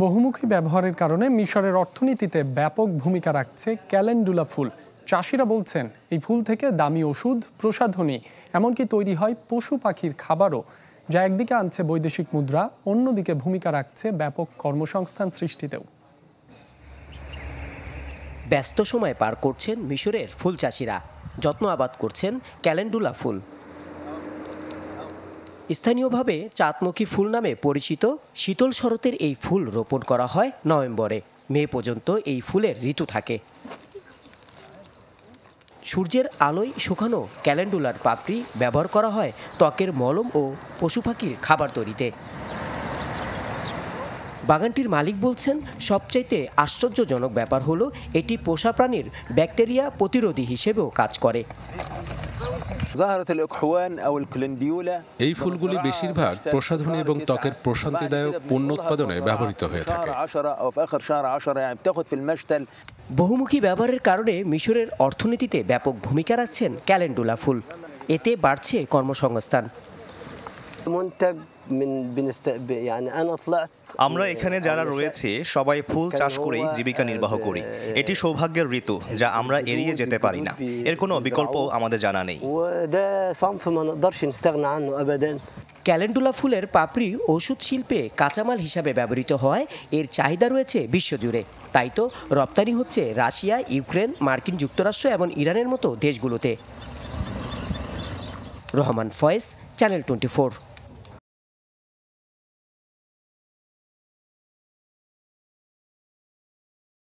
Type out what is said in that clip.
বহুমুখী ব্যবহারের কারণে মিশরের অর্থনীতিতে ব্যাপক ভূমিকা রাখছে ক্যালেন্ডুলা ফুল চাষিরা বলছেন এই ফুল থেকে দামি ওষুধ প্রসাধনী এমনকি তৈরি হয় পশু পাখির খাবারও যা একদিকে আনছে বৈদেশিক মুদ্রা অন্যদিকে ভূমিকা রাখছে ব্যাপক কর্মসংস্থান সৃষ্টিতেও ব্যস্ত সময় পার করছেন মিশরের ফুল চাষিরা যত্ন আবাদ করছেন ক্যালেন্ডুলা ফুল স্থানীয়ভাবে চাঁদমুখী ফুল নামে পরিচিত শীতল শরতের এই ফুল রোপণ করা হয় নভেম্বরে মে পর্যন্ত এই ফুলের ঋতু থাকে সূর্যের আলোয় শুকানো ক্যালেন্ডুলার পাপড়ি ব্যবহার করা হয় ত্বকের মলম ও পশু পাখির খাবার তৈরিতে বাগানটির মালিক বলছেন সবচাইতে আশ্চর্যজনক ব্যাপার হলো এটি পোষা প্রাণীর ব্যাকটেরিয়া প্রতিরোধী হিসেবেও কাজ করে এই ফুলগুলি বেশিরভাগ প্রসাধনী এবং ত্বকের প্রশান্তিদায়ক পণ্য উৎপাদনে ব্যবহৃত হয়ে থাকে বহুমুখী ব্যবহারের কারণে মিশরের অর্থনীতিতে ব্যাপক ভূমিকা রাখছেন ক্যালেন্ডুলা ফুল এতে বাড়ছে কর্মসংস্থান আমরা এখানে যারা রয়েছে সবাই ফুল চাষ করেই জীবিকা নির্বাহ করি এটি সৌভাগ্যের ঋতু যা আমরা এড়িয়ে যেতে পারি না এর কোনো বিকল্প আমাদের জানা নেই ক্যালেন্ডুলা ফুলের পাপড়ি ওষুধ শিল্পে কাঁচামাল হিসাবে ব্যবহৃত হয় এর চাহিদা রয়েছে বিশ্বজুড়ে তাই তো রপ্তানি হচ্ছে রাশিয়া ইউক্রেন মার্কিন যুক্তরাষ্ট্র এবং ইরানের মতো দেশগুলোতে রহমান ফয়েজ চ্যানেল টোয়েন্টি